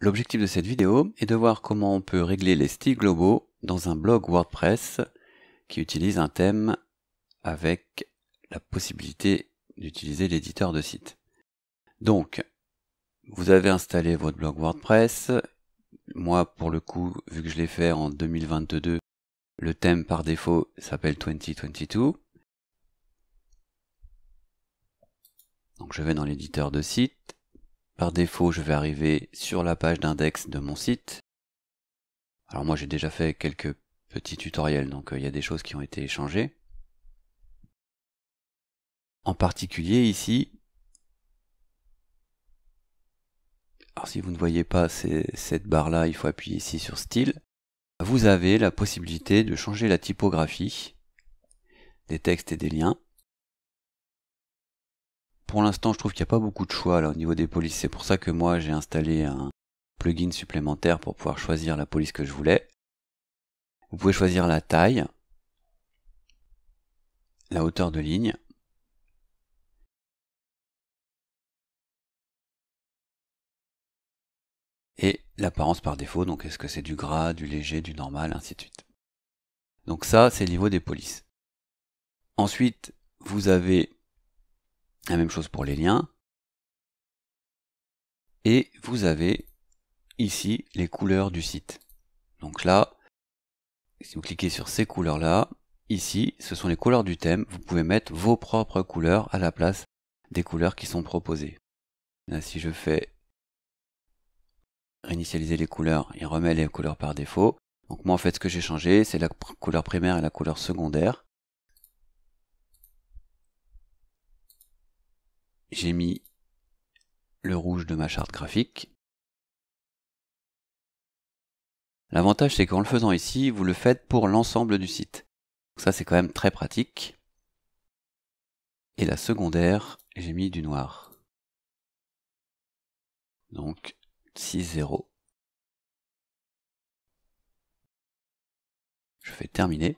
L'objectif de cette vidéo est de voir comment on peut régler les styles globaux dans un blog WordPress qui utilise un thème avec la possibilité d'utiliser l'éditeur de site. Donc, vous avez installé votre blog WordPress. Moi, pour le coup, vu que je l'ai fait en 2022, le thème par défaut s'appelle 2022. Donc je vais dans l'éditeur de site. Par défaut, je vais arriver sur la page d'index de mon site. Alors moi, j'ai déjà fait quelques petits tutoriels, donc euh, il y a des choses qui ont été échangées. En particulier ici, alors si vous ne voyez pas cette barre-là, il faut appuyer ici sur style. Vous avez la possibilité de changer la typographie des textes et des liens. Pour l'instant, je trouve qu'il n'y a pas beaucoup de choix au niveau des polices. C'est pour ça que moi, j'ai installé un plugin supplémentaire pour pouvoir choisir la police que je voulais. Vous pouvez choisir la taille, la hauteur de ligne, et l'apparence par défaut, donc est-ce que c'est du gras, du léger, du normal, ainsi de suite. Donc ça, c'est le niveau des polices. Ensuite, vous avez la même chose pour les liens. Et vous avez ici les couleurs du site. Donc là, si vous cliquez sur ces couleurs-là, ici, ce sont les couleurs du thème. Vous pouvez mettre vos propres couleurs à la place des couleurs qui sont proposées. Là, si je fais réinitialiser les couleurs, il remet les couleurs par défaut. Donc moi, en fait, ce que j'ai changé, c'est la couleur primaire et la couleur secondaire. j'ai mis le rouge de ma charte graphique. L'avantage c'est qu'en le faisant ici, vous le faites pour l'ensemble du site. Donc ça c'est quand même très pratique. Et la secondaire, j'ai mis du noir. Donc 6-0. Je fais terminer.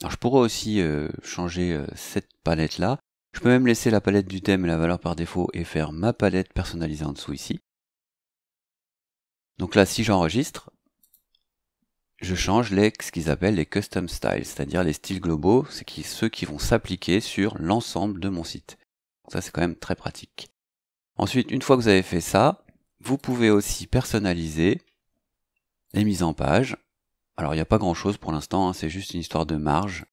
Alors je pourrais aussi euh, changer euh, cette palette là. Je peux même laisser la palette du thème et la valeur par défaut et faire ma palette personnalisée en dessous ici. Donc là, si j'enregistre, je change les, ce qu'ils appellent les custom styles, c'est-à-dire les styles globaux, ceux qui vont s'appliquer sur l'ensemble de mon site. Ça, c'est quand même très pratique. Ensuite, une fois que vous avez fait ça, vous pouvez aussi personnaliser les mises en page. Alors, il n'y a pas grand-chose pour l'instant, hein, c'est juste une histoire de marge.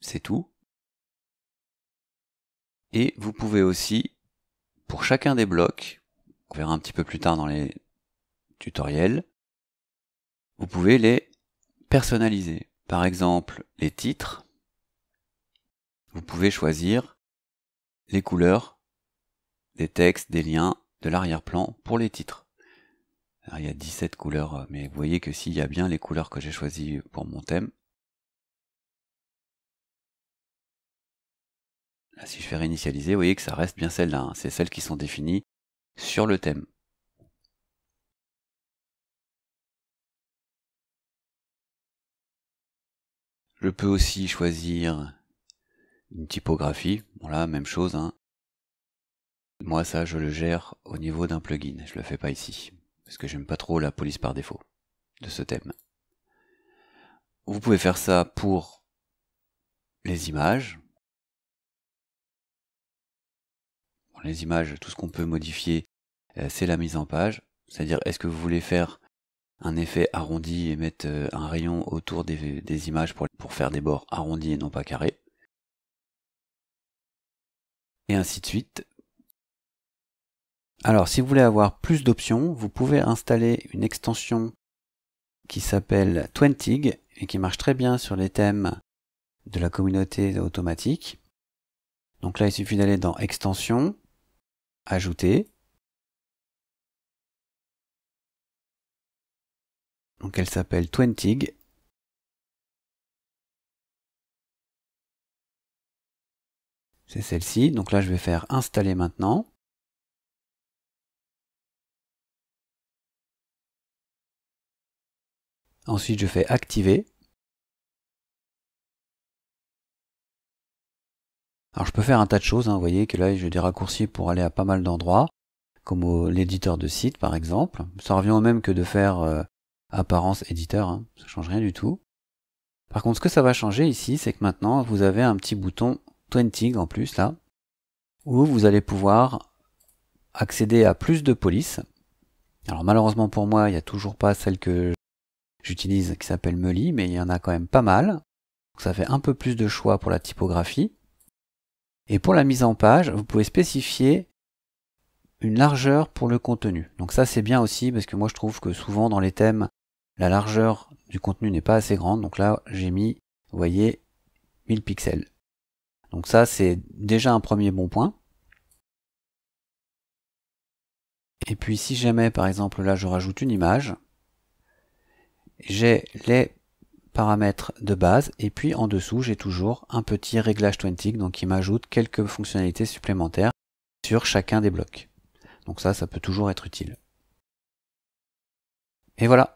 C'est tout. Et vous pouvez aussi, pour chacun des blocs, on verra un petit peu plus tard dans les tutoriels, vous pouvez les personnaliser. Par exemple, les titres, vous pouvez choisir les couleurs des textes, des liens, de l'arrière-plan pour les titres. il y a 17 couleurs, euh, mais vous voyez que s'il y a bien les couleurs que j'ai choisies pour mon thème, Ah, si je fais réinitialiser, vous voyez que ça reste bien celle-là. Hein. C'est celles qui sont définies sur le thème. Je peux aussi choisir une typographie. Voilà, même chose. Hein. Moi, ça, je le gère au niveau d'un plugin. Je le fais pas ici. Parce que j'aime pas trop la police par défaut de ce thème. Vous pouvez faire ça pour les images. les images, tout ce qu'on peut modifier, euh, c'est la mise en page. C'est-à-dire, est-ce que vous voulez faire un effet arrondi et mettre euh, un rayon autour des, images pour, pour faire des bords arrondis et non pas carrés Et ainsi de suite. Alors, si vous voulez avoir plus d'options, vous pouvez installer une extension qui s'appelle Twentig et qui marche très bien sur les thèmes de la communauté automatique. Donc là, il suffit d'aller dans Extensions, ajouter. Donc elle s'appelle Twentig. C'est celle-ci. Donc là, je vais faire installer maintenant. Ensuite, je fais activer. Alors je peux faire un tas de choses, hein, vous voyez que là j'ai des raccourcis pour aller à pas mal d'endroits, comme l'éditeur de site par exemple. Ça revient au même que de faire euh, apparence éditeur, hein, ça change rien du tout. Par contre ce que ça va changer ici, c'est que maintenant vous avez un petit bouton 20 en plus là, où vous allez pouvoir accéder à plus de polices. Alors malheureusement pour moi, il n'y a toujours pas celle que j'utilise qui s'appelle Meli, mais il y en a quand même pas mal. Donc ça fait un peu plus de choix pour la typographie. Et pour la mise en page, vous pouvez spécifier une largeur pour le contenu. Donc ça c'est bien aussi parce que moi je trouve que souvent dans les thèmes, la largeur du contenu n'est pas assez grande. Donc là j'ai mis, vous voyez, 1000 pixels. Donc ça c'est déjà un premier bon point. Et puis si jamais par exemple là je rajoute une image, j'ai les paramètres de base et puis en dessous j'ai toujours un petit réglage 20 donc qui m'ajoute quelques fonctionnalités supplémentaires sur chacun des blocs. Donc ça, ça peut toujours être utile. Et voilà,